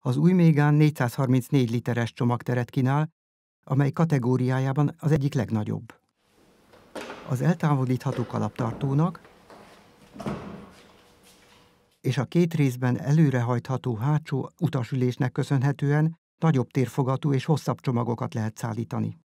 Az új Mégán 434 literes csomagteret kínál, amely kategóriájában az egyik legnagyobb. Az eltávolítható kalaptartónak és a két részben előrehajtható hátsó utasülésnek köszönhetően nagyobb térfogatú és hosszabb csomagokat lehet szállítani.